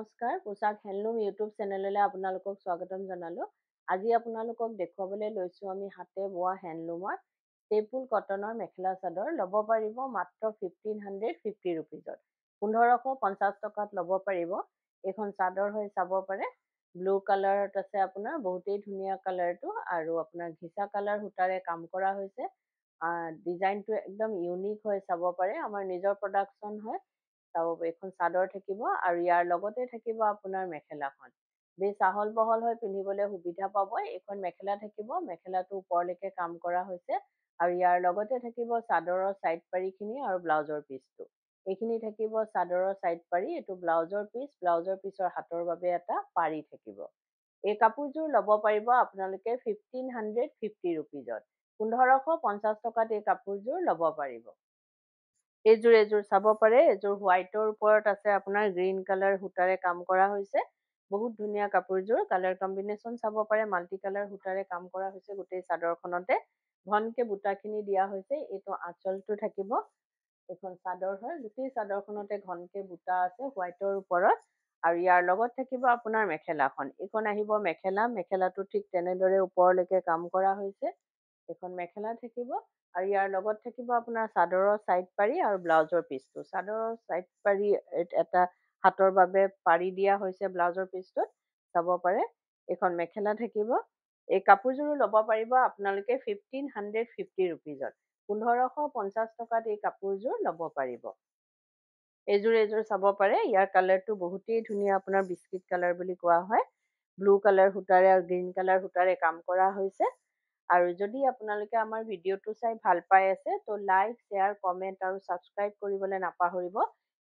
নমস্কাৰ পোচাক handloom YouTube চেনেললৈ আপোনালোকক স্বাগতম জনালোঁ আজি আপোনালোকক দেখুৱাবলৈ লৈছোঁ আমি হাতে বোৱা হেণ্ডলুমৰ টেপুল কটনৰ মেখেলা চাদৰ ল'ব পাৰিব মাত্ৰ ফিফটিন হাণ্ড্ৰেড ফিফটি ৰুপিজত পোন্ধৰশ পঞ্চাছ টকাত ল'ব পাৰিব এইখন চাদৰ হৈ চাব পাৰে ব্লু কালাৰত আছে আপোনাৰ বহুতেই ধুনীয়া কালাৰটো আৰু আপোনাৰ ঘিচা কালাৰ সূতাৰে কাম কৰা হৈছে ডিজাইনটো একদম ইউনিক হৈ চাব পাৰে আমাৰ নিজৰ প্ৰডাকশ্যন হয় চাব এইখন চাদৰ থাকিব আৰু ইয়াৰ লগতে থাকিব আপোনাৰ মেখেলাখন বেছ আহল বহল হৈ পিন্ধিবলৈ সুবিধা পাব এইখন মেখেলা থাকিব মেখেলাটো ওপৰলৈকে কাম কৰা হৈছে আৰু ইয়াৰ লগতে থাকিব চাদৰৰ চাইড খিনি আৰু ব্লাউজৰ পিচটো এইখিনি থাকিব চাদৰৰ চাইড পাৰি এইটো ব্লাউজৰ পিচ ব্লাউজৰ পিচৰ হাতৰ বাবে এটা পাৰি থাকিব এই কাপোৰযোৰ ল'ব পাৰিব আপোনালোকে ফিফটিন হাণ্ড্ৰেড ফিফটি ৰুপিজত পোন্ধৰশ পঞ্চাছ টকাত এই কাপোৰযোৰ ল'ব পাৰিব এইযোৰ এইযোৰ চাব পাৰে এইযোৰ হোৱাইটৰ ওপৰত আছে আপোনাৰ গ্ৰীণ কালাৰ সূতাৰে কাম কৰা হৈছে বহুত ধুনীয়া কাপোৰযোৰ কালাৰ কম্বিনেশ্যন চাব পাৰে মাল্টি কালাৰ সূতাৰে কাম কৰা হৈছে গোটেই চাদৰখনতে ঘনকে বুটাখিনি দিয়া হৈছে এইটো আঁচলটো থাকিব এইখন চাদৰ হয় গোটেই চাদৰখনতে ঘনকে বুটা আছে হোৱাইটৰ ওপৰত আৰু ইয়াৰ লগত থাকিব আপোনাৰ মেখেলাখন এইখন আহিব মেখেলা মেখেলাটো ঠিক তেনেদৰে ওপৰলৈকে কাম কৰা হৈছে এখন মেখেলা থাকিব আৰু ইয়াৰ লগত থাকিব আপনাৰ চাদৰ সাইড পাৰি আৰ ব্লাউজৰ পিসটো চাদৰ সাইড পাৰি এটা হাতৰ বাবে পাৰি দিয়া হৈছে ব্লাউজৰ পিসটো চাব পাৰে এইখন মেখেলা থাকিব এই কাপোৰযোৰ লব পাৰিব আপোনালোকে ফিফটিন হাণ্ড্ৰেড ফিফটি ৰুপিজত পোন্ধৰশ পঞ্চাছ টকাত এই কাপোৰযোৰ ল'ব পাৰিব এইযোৰ এইযোৰ চাব পাৰে ইয়াৰ কালাৰটো বহুতেই ধুনীয়া আপোনাৰ বিস্কিট কালাৰ বুলি কোৱা হয় ব্লু কালাৰ সূতাৰে আৰু গ্ৰীণ কালাৰ সূতাৰে কাম কৰা হৈছে আৰু যদি আপোনালোকে আমাৰ ভিডিঅ'টো চাই ভাল পাই আছে তো লাইক শ্বেয়াৰ কমেণ্ট আৰু ছাবস্ক্ৰাইব কৰিবলৈ নাপাহৰিব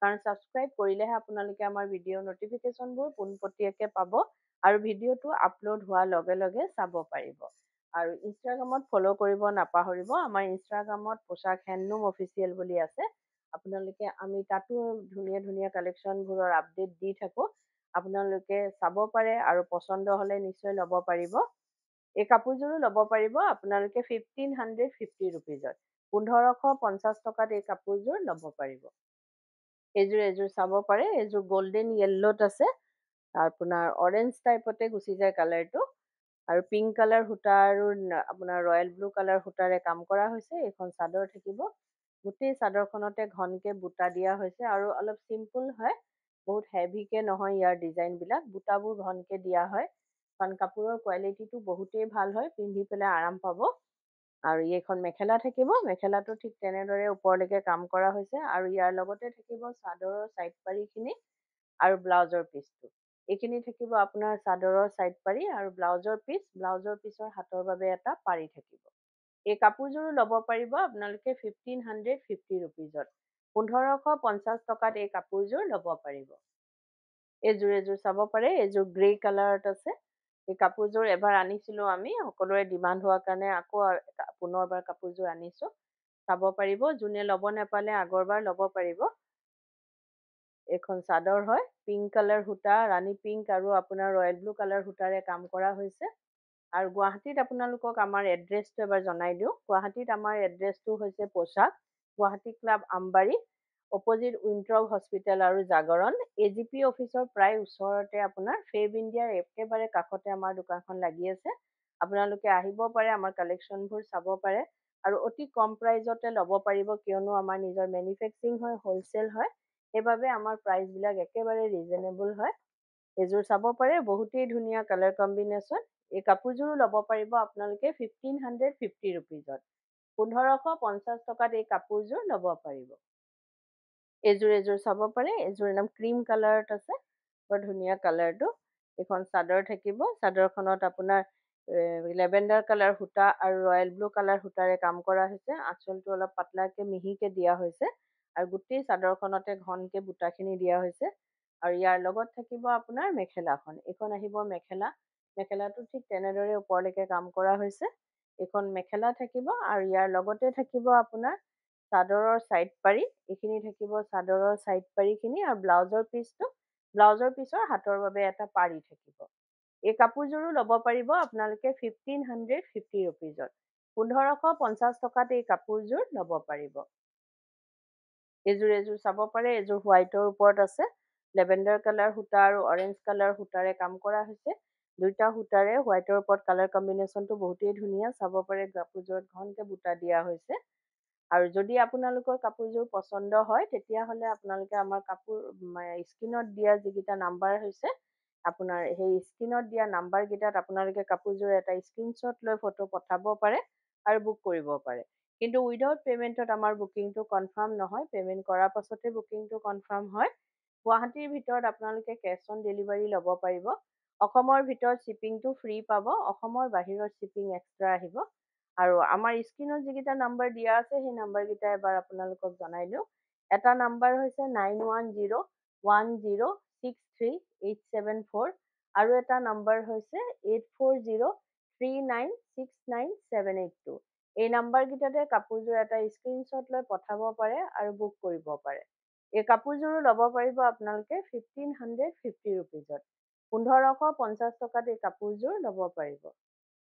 কাৰণ ছাবস্ক্ৰাইব কৰিলেহে আপোনালোকে আমাৰ ভিডিঅ' নটিফিকেশ্যনবোৰ পোনপটীয়াকৈ পাব আৰু ভিডিঅ'টো আপলোড হোৱাৰ লগে লগে চাব পাৰিব আৰু ইনষ্টাগ্ৰামত ফ'ল' কৰিব নাপাহৰিব আমাৰ ইনষ্টাগ্ৰামত পোচাক হেণ্ডলুম অফিচিয়েল বুলি আছে আপোনালোকে আমি তাতো ধুনীয়া ধুনীয়া কালেকশ্যনবোৰৰ আপডেট দি থাকোঁ আপোনালোকে চাব পাৰে আৰু পচন্দ হ'লে নিশ্চয় ল'ব পাৰিব এই কাপোৰযোৰো ল'ব পাৰিব আপোনালোকে ফিফটিন হাণ্ড্ৰেড ফিফটি ৰুপিজত পোন্ধৰশ পঞ্চাছ টকাত এই কাপোৰযোৰ ল'ব পাৰিব এইযোৰ এযোৰ চাব পাৰে এইযোৰ গল্ডেন য়েল্ল'ত আছে আপোনাৰ অৰেঞ্জ টাইপতে গুচি যায় কালাৰটো আৰু পিংক কালাৰ সূতা আৰু আপোনাৰ ৰয়েল ব্লু কালাৰ সূতাৰে কাম কৰা হৈছে এইখন চাদৰ থাকিব গোটেই চাদৰখনতে ঘনকে বুটা দিয়া হৈছে আৰু অলপ চিম্পুল হয় বহুত হেভিকৈ নহয় ইয়াৰ বিলাক বুটাবোৰ ঘনকে দিয়া হয় কাৰণ কাপোৰৰ কোৱালিটিটো বহুতেই ভাল হয় পিন্ধি পেলাই আৰাম পাব আৰু এইখন মেখেলা থাকিব মেখেলাটো ঠিক তেনেদৰে ওপৰলৈকে কাম কৰা হৈছে আৰু ইয়াৰ লগতে থাকিব চাদৰৰ চাইড পাৰিখিনি আৰু ব্লাউজৰ পিচটো এইখিনি থাকিব আপোনাৰ চাদৰৰ চাইড পাৰি আৰু ব্লাউজৰ পিচ ব্লাউজৰ পিচৰ হাতৰ বাবে এটা পাৰি থাকিব এই কাপোৰযোৰো ল'ব পাৰিব আপোনালোকে ফিফটিন হাণ্ড্ৰেড ফিফটি ৰুপিজত পোন্ধৰশ পঞ্চাছ টকাত এই কাপোৰযোৰ ল'ব পাৰিব এইযোৰ এযোৰ চাব পাৰে এইযোৰ গ্ৰে কালাৰত আছে সেই কাপোৰযোৰ এবাৰ আনিছিলো আমি সকলোৰে ডিমাণ্ড হোৱা কাৰণে আকৌ পুনৰবাৰ কাপোৰযোৰ আনিছো চাব পাৰিব যোনে ল'ব নেপালে বাৰ ল'ব পাৰিব এইখন চাদৰ হয় পিংক কালাৰ সূতা ৰাণী পিংক আৰু আপোনাৰ ৰয়েল ব্লু কালাৰ সূতাৰে কাম কৰা হৈছে আৰু গুৱাহাটীত আপোনালোকক আমাৰ এড্ৰেছটো এবাৰ জনাই দিও গুৱাহাটীত আমাৰ এড্ৰেছটো হৈছে পোচাক গুৱাহাটী ক্লাব আমবাৰী অপজিট উইণ্ট্ৰক হস্পিটেল আৰু জাগৰণ এ জি পি অফিচৰ প্ৰায় ওচৰতে আপোনাৰ ফেভ ইণ্ডিয়াৰ একেবাৰে কাষতে আমাৰ দোকানখন লাগি আছে আপোনালোকে আহিব পাৰে আমাৰ কালেকশ্যনবোৰ চাব পাৰে আৰু অতি কম প্ৰাইজতে ল'ব পাৰিব কিয়নো আমাৰ নিজৰ মেনুফেক্সিং হয় হ'লচেল হয় সেইবাবে আমাৰ প্ৰাইজবিলাক একেবাৰে ৰিজনেবল হয় এইযোৰ চাব পাৰে বহুতেই ধুনীয়া কালাৰ কম্বিনেশ্যন এই কাপোৰযোৰো ল'ব পাৰিব আপোনালোকে ফিফটিন হাণ্ড্ৰেড ফিফটি ৰুপিজত পোন্ধৰশ পঞ্চাছ টকাত এই কাপোৰযোৰ ল'ব পাৰিব এযোৰ এযোৰ চাব পাৰে এযোৰ একদম ক্ৰীম কালাৰত আছে বৰ ধুনীয়া কালাৰটো এইখন চাদৰ থাকিব চাদৰখনত আপোনাৰ লেভেণ্ডাৰ কালাৰ সূতা আৰু ৰয়েল ব্লু কালাৰ সূতাৰে কাম কৰা হৈছে আঁচলটো অলপ পাতলাকৈ মিহিকে দিয়া হৈছে আৰু গোটেই চাদৰখনতে ঘনকে বুটাখিনি দিয়া হৈছে আৰু ইয়াৰ লগত থাকিব আপোনাৰ মেখেলাখন এইখন আহিব মেখেলা মেখেলাটো ঠিক তেনেদৰে ওপৰলৈকে কাম কৰা হৈছে এইখন মেখেলা থাকিব আৰু ইয়াৰ লগতে থাকিব আপোনাৰ চাদৰৰ চাইড পাৰি এইখিনি থাকিব চাদৰৰ চাইড পাৰিখিনি আৰু ব্লাউজৰ পিচটো ব্লাউজৰ পিচৰ হাতৰ বাবে এটা পাৰি থাকিব এই কাপোৰযোৰো ল'ব পাৰিব আপোনালোকে ফিফটিন হাণ্ড্ৰেড ফিফটি ৰুপিজত পোন্ধৰশ পঞ্চাছ টকাত এই কাপোৰযোৰ ল'ব পাৰিব এইযোৰ এযোৰ চাব পাৰে এইযোৰ হোৱাইটৰ ওপৰত আছে লেভেণ্ডাৰ কালাৰ সূতা আৰু অৰেঞ্জ কালাৰ সূতাৰে কাম কৰা হৈছে দুইটা সূতাৰে হোৱাইটৰ ওপৰত কালাৰ কম্বিনেশ্যনটো বহুতেই ধুনীয়া চাব পাৰে কাপোৰযোৰত ঘনকৈ বুটা দিয়া হৈছে আৰু যদি আপোনালোকৰ কাপোৰযোৰ পছন্দ হয় তেতিয়াহ'লে আপোনালোকে আমাৰ কাপোৰ স্ক্ৰীনত দিয়া যিকেইটা নাম্বাৰ হৈছে আপোনাৰ সেই স্ক্ৰীনত দিয়া নাম্বাৰকেইটাত আপোনালোকে কাপোৰযোৰ এটা স্ক্ৰীনশ্বট লৈ ফটো পঠাব পাৰে আৰু বুক কৰিব পাৰে কিন্তু উইদাউট পে'মেণ্টত আমাৰ বুকিংটো কনফাৰ্ম নহয় পে'মেণ্ট কৰাৰ পাছতহে বুকিংটো কনফাৰ্ম হয় গুৱাহাটীৰ ভিতৰত আপোনালোকে কেছ অন ডেলিভাৰী ল'ব পাৰিব অসমৰ ভিতৰত শ্বিপিংটো ফ্ৰী পাব অসমৰ বাহিৰত শ্বিপিং এক্সট্ৰা আহিব আৰু আমাৰ স্ক্ৰীনত যিকেইটা নাম্বাৰ দিয়া আছে সেই নাম্বাৰকেইটা এবাৰ আপোনালোকক জনাই দিওঁ এটা নাম্বাৰ হৈছে নাইন আৰু এটা নাম্বাৰ হৈছে এইট এই নাম্বাৰকেইটাতে কাপোৰযোৰ এটা স্ক্ৰীনশ্বট লৈ পঠাব পাৰে আৰু বুক কৰিব পাৰে এই কাপোৰযোৰো ল'ব পাৰিব আপোনালোকে ফিফটিন হাণ্ড্ৰেড ফিফটি ৰুপিজত পোন্ধৰশ পঞ্চাছ টকাত এই কাপোৰযোৰ ল'ব পাৰিব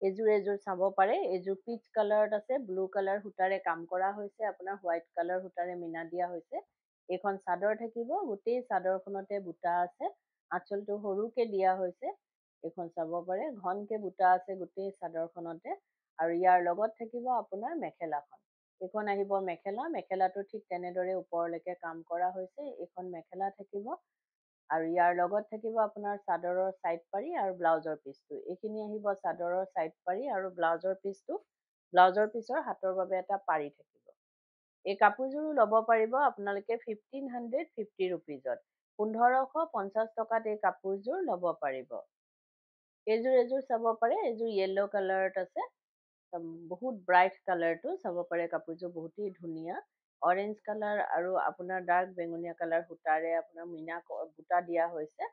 এযোৰ এযোৰ চাব পাৰে এযোৰ পিচ কালাৰত আছে ব্লু কালাৰ সূতাৰে কাম কৰা হৈছে আপোনাৰ হোৱাইট কালাৰ সূতাৰে মিনা দিয়া হৈছে এইখন চাদৰ থাকিব গোটেই চাদৰখনতে বুটা আছে আঁচলটো সৰুকে দিয়া হৈছে এইখন চাব পাৰে ঘনকে বুটা আছে গোটেই চাদৰখনতে আৰু ইয়াৰ লগত থাকিব আপোনাৰ মেখেলাখন এইখন আহিব মেখেলা মেখেলাটো ঠিক তেনেদৰে ওপৰলৈকে কাম কৰা হৈছে এইখন মেখেলা থাকিব আৰু ইয়াৰ লগত থাকিব আপোনাৰ চাদৰৰ চাইড পাৰি আৰু ব্লাউজৰ পিচটো এইখিনি আহিব চাদৰৰ চাইড পাৰি আৰু ব্লাউজৰ পিচটো ব্লাউজৰ পিচৰ হাতৰ বাবে এটা পাৰি থাকিব এই কাপোৰযোৰো ল'ব পাৰিব আপোনালোকে ফিফটিন হাণ্ড্ৰেড ফিফটি ৰুপিজত পোন্ধৰশ পঞ্চাছ টকাত এই কাপোৰযোৰ ল'ব পাৰিব এইযোৰ এযোৰ চাব পাৰে এযোৰ য়েল্ল' কালাৰত আছে বহুত ব্ৰাইট কালাৰটো চাব পাৰে কাপোৰযোৰ বহুতেই ধুনীয়া অৰেঞ্জ কালাৰ আৰু আপোনাৰ ডাৰ্ক বেঙুনীয়া কালাৰ সূতাৰে আপোনাৰ মিনা বুটা দিয়া হৈছে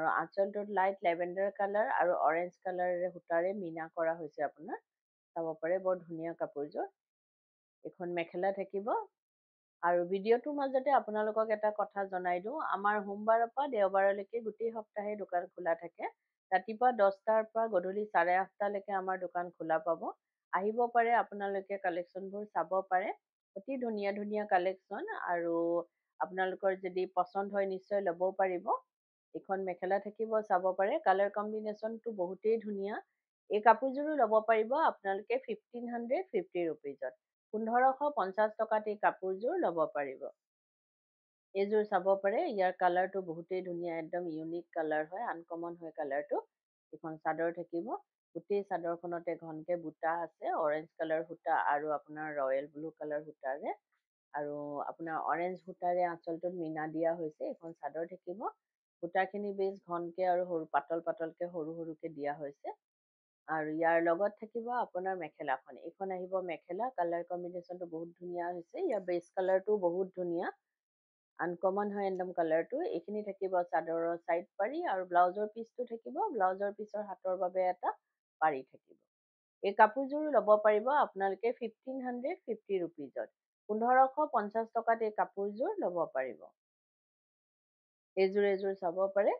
আৰু আঁচলটোত লাইট লেভেণ্ডাৰ কালাৰ আৰু অৰেঞ্জ কালাৰেৰে সূতাৰে মিনা কৰা হৈছে আপোনাৰ চাব পাৰে বৰ ধুনীয়া কাপোৰযোৰ এইখন মেখেলা থাকিব আৰু ভিডিঅ'টোৰ মাজতে আপোনালোকক এটা কথা জনাই দিওঁ আমাৰ সোমবাৰৰ পৰা দেওবাৰলৈকে গোটেই সপ্তাহে দোকান খোলা থাকে ৰাতিপুৱা দহটাৰ পৰা গধূলি চাৰে আঠটালৈকে আমাৰ দোকান খোলা পাব আহিব পাৰে আপোনালোকে কালেকশ্যনবোৰ চাব পাৰে অতি ধুনীয়া ধুনীয়া কালেকশ্যন আৰু আপোনালোকৰ যদি পচন্দ হয় নিশ্চয় ল'ব পাৰিব এইখন মেখেলা থাকিব চাব পাৰে কালাৰ কম্বিনেশ্যনটো বহুতেই ধুনীয়া এই কাপোৰযোৰো ল'ব পাৰিব আপোনালোকে ফিফটিন হাণ্ড্ৰেড ফিফটি ৰুপিজত পোন্ধৰশ পঞ্চাছ টকাত এই কাপোৰযোৰ ল'ব পাৰিব এইযোৰ চাব পাৰে ইয়াৰ কালাৰটো বহুতেই ধুনীয়া একদম ইউনিক কালাৰ হয় আনকমন হয় কালাৰটো এইখন চাদৰ থাকিব গোটেই চাদৰখনতে ঘনকে বুটা আছে অৰেঞ্জ কালাৰ সূতা আৰু আপোনাৰ ৰয়েল ব্লু কালাৰ সূতাৰে আৰু আপোনাৰ অৰেঞ্জ সূতাৰে আঁচলটোত মিনা দিয়া হৈছে এইখন চাদৰ থাকিব সূতাখিনি বেছ ঘনকে আৰু সৰু পাতল পাতলকে সৰু সৰুকে দিয়া হৈছে আৰু ইয়াৰ লগত থাকিব আপোনাৰ মেখেলাখন এইখন আহিব মেখেলা কালাৰ কম্বিনেশ্যনটো বহুত ধুনীয়া হৈছে ইয়াৰ বেছ কালাৰটো বহুত ধুনীয়া আনকমন হয় একদম কালাৰটো এইখিনি থাকিব চাদৰৰ চাইড পাৰি আৰু ব্লাউজৰ পিচটো থাকিব ব্লাউজৰ পিচৰ হাতৰ বাবে এটা পাৰি থাকিব এই কাপোৰযোৰ ল'ব পাৰিব আপোনালোকে ফিফটিন হাণ্ড্ৰেড ফিফটি ৰুপিজত পোন্ধৰশ পঞ্চাছ টকাত এই কাপোৰযোৰ ল'ব পাৰিব এইযোৰ এযোৰ চাব পাৰে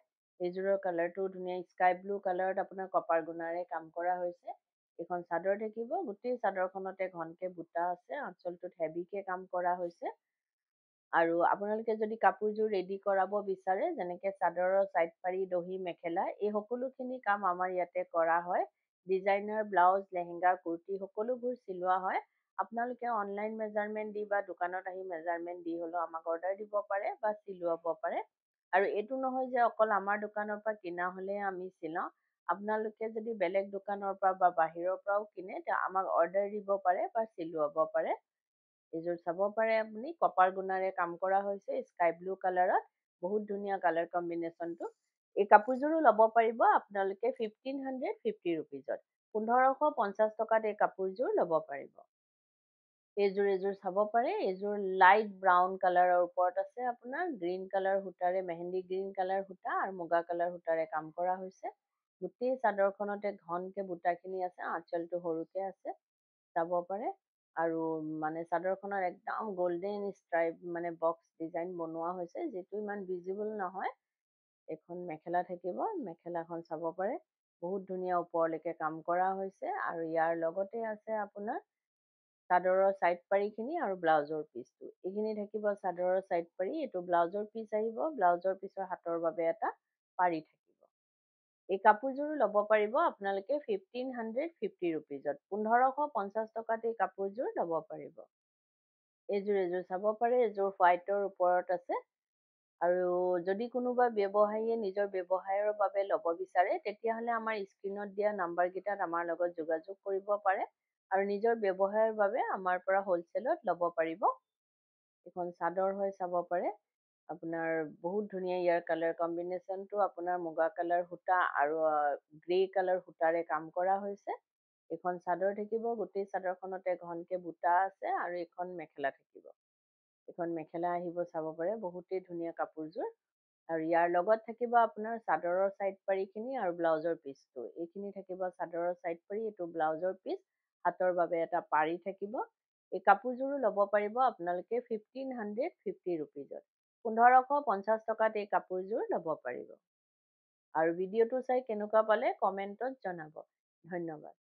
এইযোৰৰ কালাৰটো ধুনীয়া স্কাই ব্লু কালাৰত আপোনাৰ কপাৰ গুণাৰে কাম কৰা হৈছে এইখন চাদৰ থাকিব গোটেই চাদৰখনতে ঘনকে বুটা আছে আঞ্চলটোত হেভিকৈ কাম কৰা হৈছে আৰু আপোনালোকে যদি কাপোৰযোৰ ৰেডি কৰাব বিচাৰে যেনেকে চাদৰৰ ছাইড পাৰি দহি মেখেলা এই সকলোখিনি কাম আমাৰ ইয়াতে কৰা হয় ডিজাইনাৰ ব্লাউজ লেহেংগা কুৰ্তি সকলোবোৰ চিলোৱা হয় আপোনালোকে অনলাইন মেজাৰমেণ্ট দি বা দোকানত আহি মেজাৰমেণ্ট দি হ'লেও আমাক অৰ্ডাৰ দিব পাৰে বা চিলোৱাব পাৰে আৰু এইটো নহয় যে অকল আমাৰ দোকানৰ পৰা কিনা হ'লে আমি চিলাওঁ আপোনালোকে যদি বেলেগ দোকানৰ পৰা বা বাহিৰৰ পৰাও কিনে আমাক অৰ্ডাৰ দিব পাৰে বা চিলোৱাব পাৰে এইযোৰ চাব পাৰে আপুনি কপাৰ গুণাৰে কাম কৰা হৈছে স্কাই ব্লু কালাৰত বহুত ধুনীয়া কালাৰ কম্বিনেশ্যনটো এই কাপোৰযোৰো ল'ব পাৰিব আপোনালোকে ফিফটিন হাণ্ড্ৰেড ফিফটি ৰুপিজত পোন্ধৰশ পঞ্চাছ টকাত এই কাপোৰযোৰ ল'ব পাৰিব এইযোৰ এইযোৰ চাব পাৰে এইযোৰ লাইট ব্ৰাউন কালাৰৰ ওপৰত আছে আপোনাৰ গ্ৰীণ কালাৰ সূতাৰে মেহেন্দি গ্ৰীণ কালাৰ সূতা আৰু মুগা কালাৰ সূতাৰে কাম কৰা হৈছে গোটেই চাদৰখনতে ঘনকৈ বুটাখিনি আছে আঁচলটো সৰুকৈ আছে চাব পাৰে আৰু মানে চাদৰখনৰ একদম গ'ল্ডেন ষ্ট্ৰাইপ মানে বক্স ডিজাইন বনোৱা হৈছে যিটো ইমান ভিজিবল নহয় এখন মেখেলা থাকিব মেখেলাখন চাব পাৰে বহুত ধুনীয়া ওপৰলৈকে কাম কৰা হৈছে আৰু ইয়াৰ লগতে আছে আপোনাৰ চাদৰৰ ছাইড পাৰিখিনি আৰু ব্লাউজৰ পিচটো এইখিনি থাকিব চাদৰৰ চাইড পাৰি এইটো ব্লাউজৰ পিচ আহিব ব্লাউজৰ পিচৰ হাতৰ বাবে এটা পাৰি থাকিব এই কাপোৰযোৰো ল'ব পাৰিব আপোনালোকে ফিফটিন হাণ্ড্ৰেড ফিফটি ৰুপিজত পোন্ধৰশ পঞ্চাছ টকাত এই কাপোৰযোৰ ল'ব পাৰিব এইযোৰ এযোৰ চাব পাৰে এইযোৰ হোৱাইটৰ ওপৰত আছে আৰু যদি কোনোবা ব্যৱসায়ীয়ে নিজৰ ব্যৱসায়ৰ বাবে ল'ব বিচাৰে তেতিয়াহ'লে আমাৰ স্ক্ৰীণত দিয়া নাম্বাৰকেইটাত আমাৰ লগত যোগাযোগ কৰিব পাৰে আৰু নিজৰ ব্যৱসায়ৰ বাবে আমাৰ পৰা হোলচেলত ল'ব পাৰিব এইখন চাদৰ হৈ চাব পাৰে আপোনাৰ বহুত ধুনীয়া ইয়াৰ কালাৰ কম্বিনেশ্যনটো আপোনাৰ মুগা কালাৰ সূতা আৰু গ্ৰে কালাৰ সূতাৰে কাম কৰা হৈছে এইখন চাদৰ থাকিব গোটেই চাদৰখনতে ঘনকৈ বুটা আছে আৰু এইখন মেখেলা থাকিব এখন মেখেলা আহিব চাব পাৰে বহুতেই ধুনীয়া কাপোৰযোৰ আৰু ইয়াৰ লগত থাকিব আপোনাৰ চাদৰৰ চাইড পাৰিখিনি আৰু ব্লাউজৰ পিচটো এইখিনি থাকিব চাদৰৰ চাইড পাৰি এইটো ব্লাউজৰ পিচ হাতৰ বাবে এটা পাৰি থাকিব এই কাপোৰযোৰো ল'ব পাৰিব আপোনালোকে ফিফটিন হাণ্ড্ৰেড ফিফটি ৰুপিজত পোন্ধৰশ পঞ্চাছ টকাত এই কাপোৰযোৰ ল'ব পাৰিব আৰু ভিডিঅ'টো চাই কেনেকুৱা পালে কমেণ্টত জনাব ধন্যবাদ